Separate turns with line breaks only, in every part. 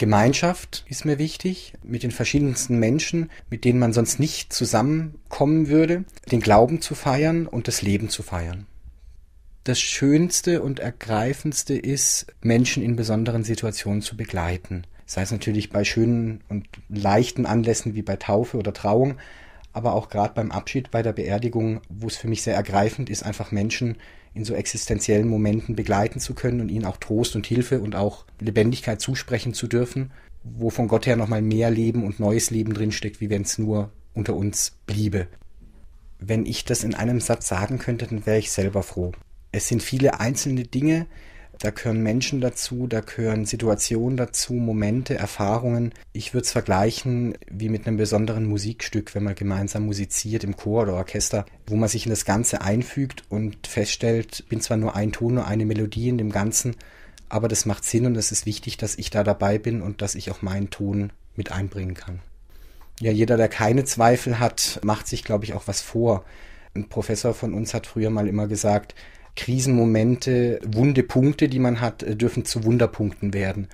Gemeinschaft ist mir wichtig, mit den verschiedensten Menschen, mit denen man sonst nicht zusammenkommen würde, den Glauben zu feiern und das Leben zu feiern. Das Schönste und Ergreifendste ist, Menschen in besonderen Situationen zu begleiten. Sei es natürlich bei schönen und leichten Anlässen wie bei Taufe oder Trauung, aber auch gerade beim Abschied, bei der Beerdigung, wo es für mich sehr ergreifend ist, einfach Menschen in so existenziellen Momenten begleiten zu können und ihnen auch Trost und Hilfe und auch Lebendigkeit zusprechen zu dürfen, wo von Gott her nochmal mehr Leben und neues Leben drinsteckt, wie wenn es nur unter uns bliebe. Wenn ich das in einem Satz sagen könnte, dann wäre ich selber froh. Es sind viele einzelne Dinge, da gehören Menschen dazu, da gehören Situationen dazu, Momente, Erfahrungen. Ich würde es vergleichen wie mit einem besonderen Musikstück, wenn man gemeinsam musiziert im Chor oder Orchester, wo man sich in das Ganze einfügt und feststellt, bin zwar nur ein Ton, nur eine Melodie in dem Ganzen, aber das macht Sinn und es ist wichtig, dass ich da dabei bin und dass ich auch meinen Ton mit einbringen kann. Ja, jeder, der keine Zweifel hat, macht sich, glaube ich, auch was vor. Ein Professor von uns hat früher mal immer gesagt, Krisenmomente, wunde Punkte, die man hat, äh, dürfen zu Wunderpunkten werden.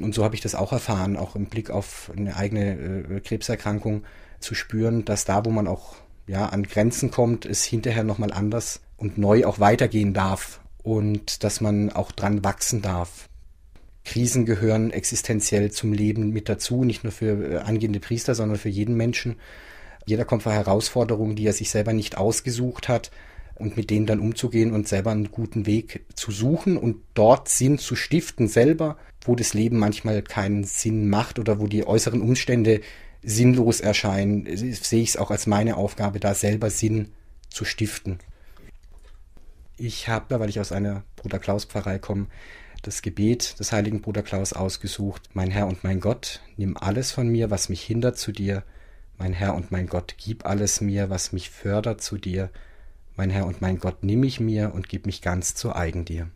Und so habe ich das auch erfahren, auch im Blick auf eine eigene äh, Krebserkrankung zu spüren, dass da, wo man auch ja, an Grenzen kommt, es hinterher nochmal anders und neu auch weitergehen darf und dass man auch dran wachsen darf. Krisen gehören existenziell zum Leben mit dazu, nicht nur für äh, angehende Priester, sondern für jeden Menschen. Jeder kommt vor Herausforderungen, die er sich selber nicht ausgesucht hat und mit denen dann umzugehen und selber einen guten Weg zu suchen und dort Sinn zu stiften selber, wo das Leben manchmal keinen Sinn macht oder wo die äußeren Umstände sinnlos erscheinen, sehe ich es auch als meine Aufgabe, da selber Sinn zu stiften. Ich habe, weil ich aus einer Bruder Klaus Pfarrei komme, das Gebet des heiligen Bruder Klaus ausgesucht. Mein Herr und mein Gott, nimm alles von mir, was mich hindert zu dir. Mein Herr und mein Gott, gib alles mir, was mich fördert zu dir. Mein Herr und mein Gott, nimm mich mir und gib mich ganz zu eigen dir.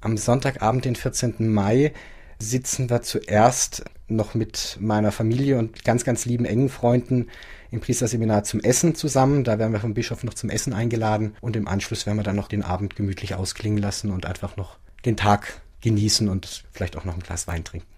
Am Sonntagabend, den 14. Mai, sitzen wir zuerst noch mit meiner Familie und ganz, ganz lieben engen Freunden im Priesterseminar zum Essen zusammen. Da werden wir vom Bischof noch zum Essen eingeladen und im Anschluss werden wir dann noch den Abend gemütlich ausklingen lassen und einfach noch den Tag genießen und vielleicht auch noch ein Glas Wein trinken.